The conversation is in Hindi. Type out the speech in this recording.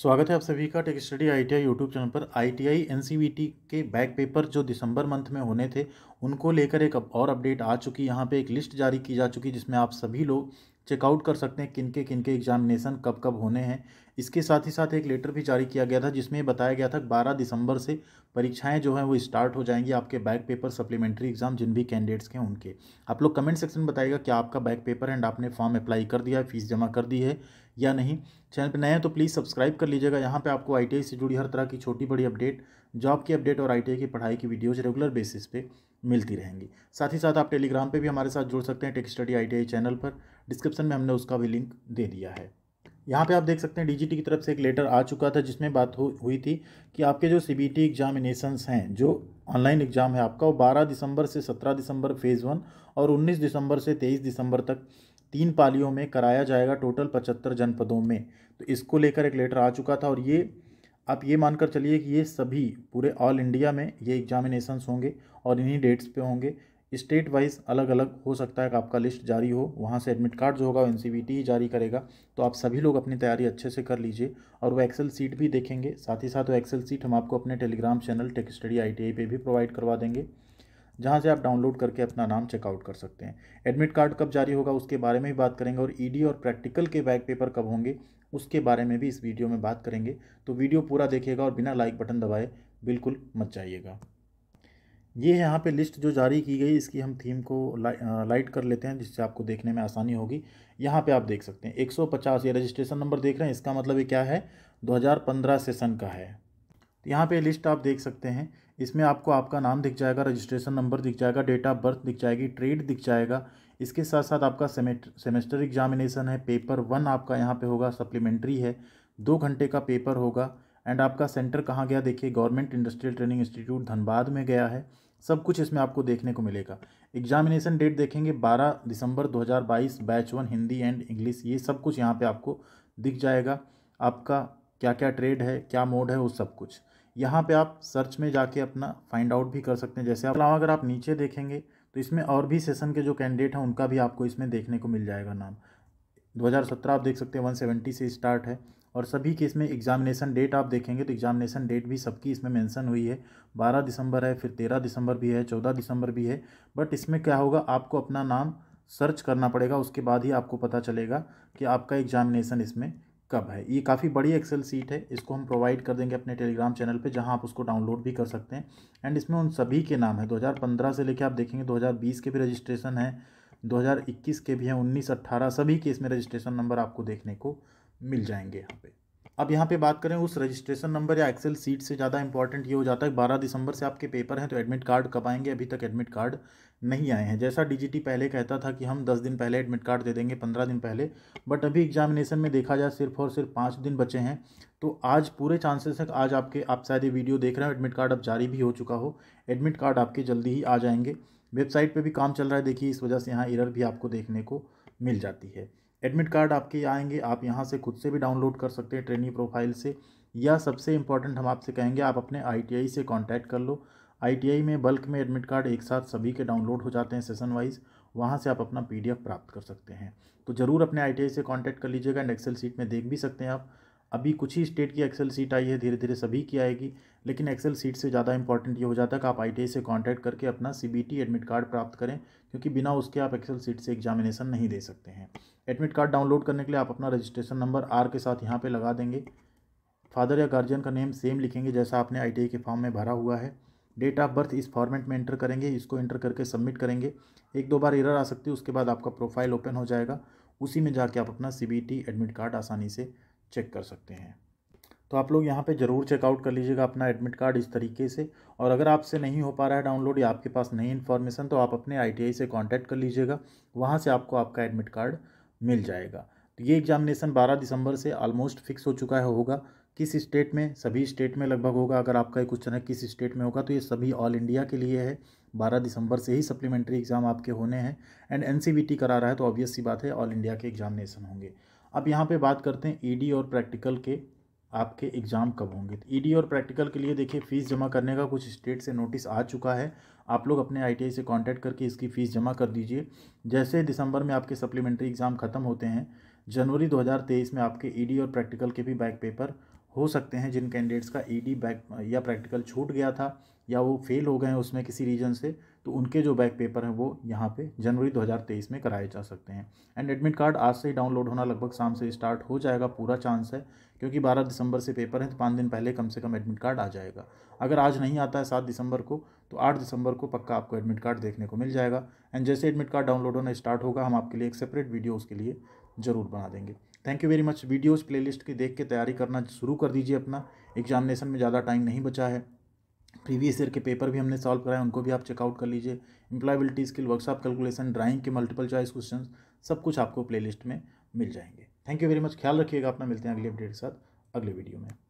स्वागत है आप सभी का tech study ITI YouTube channel पर आईटीआई एनसीबीटी के बैक पेपर जो दिसंबर मंथ में होने थे उनको लेकर एक और अपडेट आ चुकी यहाँ पे एक लिस्ट जारी की जा चुकी जिसमें आप सभी लोग चेकआउट कर सकते हैं किनके किनके किन के एग्जामिनेशन कब कब होने हैं इसके साथ ही साथ एक लेटर भी जारी किया गया था जिसमें बताया गया था बारह दिसंबर से परीक्षाएं जो हैं वो स्टार्ट हो जाएंगी आपके बैक पेपर सप्लीमेंट्री एग्जाम जिन भी कैंडिडेट्स के हैं उनके आप लोग कमेंट सेक्शन में बताएगा क्या आपका बैक पेपर एंड आपने फॉर्म अप्लाई कर दिया है फीस जमा कर दी है या नहीं चैनल पर नए हैं तो प्लीज़ सब्सक्राइब कर लीजिएगा यहाँ पर आपको आई से जुड़ी हर तरह की छोटी बड़ी अपडेट जॉब की अपडेट और आई की पढ़ाई की वीडियोज़ रेगुलर बेसिस पे मिलती रहेंगी साथ ही साथ आप टेलीग्राम पर भी हमारे साथ जुड़ सकते हैं टेक्स स्टडी आई चैनल पर डिस्क्रिप्शन में हमने उसका भी लिंक दे दिया है यहाँ पे आप देख सकते हैं डीजीटी की तरफ से एक लेटर आ चुका था जिसमें बात हो हुई थी कि आपके जो सीबीटी एग्जामिनेशंस हैं जो ऑनलाइन एग्ज़ाम है आपका वो बारह दिसंबर से सत्रह दिसंबर फेज़ वन और उन्नीस दिसंबर से तेईस दिसंबर तक तीन पालियों में कराया जाएगा टोटल पचहत्तर जनपदों में तो इसको लेकर एक लेटर आ चुका था और ये आप ये मानकर चलिए कि ये सभी पूरे ऑल इंडिया में ये एग्जामिनेशंस होंगे और इन्हीं डेट्स पे होंगे स्टेट वाइज अलग अलग हो सकता है कि आपका लिस्ट जारी हो वहाँ से एडमिट कार्ड जो होगा एन सी जारी करेगा तो आप सभी लोग अपनी तैयारी अच्छे से कर लीजिए और वो एक्सेल सीट भी देखेंगे साथ ही साथ वो एक्सेल सीट हम आपको अपने Telegram channel tech study I T भी प्रोवाइड करवा देंगे जहाँ से आप डाउनलोड करके अपना नाम चेकआउट कर सकते हैं एडमिट कार्ड कब जारी होगा उसके बारे में भी बात करेंगे और ईडी e और प्रैक्टिकल के बैक पेपर कब होंगे उसके बारे में भी इस वीडियो में बात करेंगे तो वीडियो पूरा देखिएगा और बिना लाइक बटन दबाए बिल्कुल मत जाइएगा ये यहाँ पे लिस्ट जो जारी की गई इसकी हम थीम को ला, लाइट कर लेते हैं जिससे आपको देखने में आसानी होगी यहाँ पे आप देख सकते हैं 150 ये रजिस्ट्रेशन नंबर देख रहे हैं इसका मतलब ये क्या है 2015 सेशन का है तो यहाँ पे लिस्ट आप देख सकते हैं इसमें आपको आपका नाम दिख जाएगा रजिस्ट्रेशन नंबर दिख जाएगा डेट ऑफ बर्थ दिख जाएगी ट्रेड दिख जाएगा इसके साथ साथ आपका सेमेस्टर एग्जामिनेशन है पेपर वन आपका यहाँ पर होगा सप्लीमेंट्री है दो घंटे का पेपर होगा एंड आपका सेंटर कहाँ गया देखिए government industrial training institute Dhanbad में गया है सब कुछ इसमें आपको देखने को मिलेगा एग्जामिनेशन डेट देखेंगे 12 दिसंबर 2022 batch one Hindi and English ये सब कुछ यहाँ पे आपको दिख जाएगा आपका क्या क्या ट्रेड है क्या मोड है वो सब कुछ यहाँ पे आप सर्च में जाके अपना फाइंड आउट भी कर सकते हैं जैसे अलावा अगर आप नीचे देखेंगे तो इसमें और भी सेशन के जो कैंडिडेट हैं उनका भी आपको इसमें देखने को मिल जाएगा नाम दो आप देख सकते हैं वन से स्टार्ट है और सभी के इसमें एग्ज़ामिनेशन डेट आप देखेंगे तो एग्ज़ामिनेशन डेट भी सबकी इसमें मेंशन हुई है 12 दिसंबर है फिर 13 दिसंबर भी है 14 दिसंबर भी है बट इसमें क्या होगा आपको अपना नाम सर्च करना पड़ेगा उसके बाद ही आपको पता चलेगा कि आपका एग्ज़ामिनेशन इसमें कब है ये काफ़ी बड़ी एक्सेल सीट है इसको हम प्रोवाइड कर देंगे अपने टेलीग्राम चैनल पे जहां आप उसको डाउनलोड भी कर सकते हैं एंड इसमें उन सभी के नाम है 2015 से लेकर आप देखेंगे 2020 के भी रजिस्ट्रेशन है 2021 के भी हैं 19 18 सभी के इसमें रजिस्ट्रेशन नंबर आपको देखने को मिल जाएंगे यहाँ पे अब यहाँ पे बात करें उस रजिस्ट्रेशन नंबर या एक्सेल सीट से ज़्यादा इंपॉर्टेंट ये हो जाता है बारह दिसंबर से आपके पेपर हैं तो एडमिट कार्ड कब आएंगे अभी तक एडमिट कार्ड नहीं आए हैं जैसा डीजीटी पहले कहता था कि हम दस दिन पहले एडमिट कार्ड दे देंगे पंद्रह दिन पहले बट अभी एग्जामिनेशन में देखा जाए सिर्फ और सिर्फ पाँच दिन बचे हैं तो आज पूरे चांसेस है आज आपके आप शायद ये वीडियो देख रहे हो एडमिट कार्ड अब जारी भी हो चुका हो एडमिट कार्ड आपके जल्दी ही आ जाएंगे वेबसाइट पर भी काम चल रहा है देखिए इस वजह से यहाँ इरर भी आपको देखने को मिल जाती है एडमिट कार्ड आपके आएंगे आप यहाँ से खुद से भी डाउनलोड कर सकते हैं ट्रेनिंग प्रोफाइल से या सबसे इम्पॉर्टेंट हम आपसे कहेंगे आप अपने आई से कॉन्टैक्ट कर लो आई में बल्क में एडमिट कार्ड एक साथ सभी के डाउनलोड हो जाते हैं सेशन वाइज वहाँ से आप अपना पीडीएफ प्राप्त कर सकते हैं तो ज़रूर अपने आई से कॉन्टैक्ट कर लीजिएगा एंड एक्सेल सीट में देख भी सकते हैं आप अभी कुछ ही स्टेट की एक्सेल सीट आई है धीरे धीरे सभी की आएगी लेकिन एक्सेल सीट से ज़्यादा इंपॉर्टेंट ये हो जाता है कि आप आई से कॉन्टैक्ट करके अपना सी एडमिट कार्ड प्राप्त करें क्योंकि बिना उसके आप एक्सेल सीट से एग्जामिनेशन नहीं दे सकते हैं एडमिट कार्ड डाउनलोड करने के लिए आप अपना रजिस्ट्रेशन नंबर आर के साथ यहाँ पर लगा देंगे फादर या गार्जियन का नेम सेम लिखेंगे जैसा आपने आई के फॉर्म में भरा हुआ है डेट ऑफ बर्थ इस फॉर्मेट में एंटर करेंगे इसको एंटर करके सबमिट करेंगे एक दो बार एरर आ सकती है उसके बाद आपका प्रोफाइल ओपन हो जाएगा उसी में जाके आप अपना सी एडमिट कार्ड आसानी से चेक कर सकते हैं तो आप लोग यहाँ पे ज़रूर चेकआउट कर लीजिएगा अपना एडमिट कार्ड इस तरीके से और अगर आपसे नहीं हो पा रहा है डाउनलोड या आपके पास नई इन्फॉर्मेशन तो आप अपने आई से कॉन्टैक्ट कर लीजिएगा वहाँ से आपको आपका एडमिट कार्ड मिल जाएगा तो ये एग्जामिनेशन 12 दिसंबर से ऑलमोस्ट फिक्स हो चुका है होगा किस स्टेट में सभी स्टेट में लगभग होगा अगर आपका एक क्वेश्चन है किस स्टेट में होगा तो ये सभी ऑल इंडिया के लिए है बारह दिसंबर से ही सप्लीमेंट्री एग्ज़ाम आपके होने हैं एंड एन करा रहा है तो ऑब्वियस सी बात है ऑल इंडिया के एग्जामिनेशन होंगे अब यहाँ पे बात करते हैं ईडी e और प्रैक्टिकल के आपके एग्ज़ाम कब होंगे तो ई e और प्रैक्टिकल के लिए देखिए फ़ीस जमा करने का कुछ स्टेट से नोटिस आ चुका है आप लोग अपने आई से कांटेक्ट करके इसकी फ़ीस जमा कर दीजिए जैसे दिसंबर में आपके सप्लीमेंट्री एग्ज़ाम ख़त्म होते हैं जनवरी 2023 में आपके ईडी e और प्रैक्टिकल के भी बैक पेपर हो सकते हैं जिन कैंडिडेट्स का ईडी e बैक या प्रैक्टिकल छूट गया था या वो फेल हो गए हैं उसमें किसी रीजन से तो उनके जो बैक पेपर हैं वो यहाँ पे जनवरी 2023 में कराए जा सकते हैं एंड एडमिट कार्ड आज से ही डाउनलोड होना लगभग शाम से स्टार्ट हो जाएगा पूरा चांस है क्योंकि 12 दिसंबर से पेपर हैं तो पाँच दिन पहले कम से कम एडमिट कार्ड आ जाएगा अगर आज नहीं आता है सात दिसंबर को तो आठ दिसंबर को पक्का आपको एडमिट कार्ड देखने को मिल जाएगा एंड जैसे एडमिट कार्ड डाउनलोड होना स्टार्ट होगा हम आपके लिए एक सेपरेट वीडियो उसके लिए ज़रूर बना देंगे thank you very much videos playlist की देख के तैयारी करना शुरू कर दीजिए अपना एग्जामिनेशन में ज़्यादा टाइम नहीं बचा है प्रीवियस ईयर के पेपर भी हमने सॉल्व कराए उनको भी आप चेकआउट कर लीजिए employability skill workshop calculation drawing के मल्टीपल चॉइस क्वेश्चन सब कुछ आपको प्ले में मिल जाएंगे थैंक यू वेरी मच ख्याल रखिएगा अपना मिलते हैं अगले अपडेट के साथ अगले वीडियो में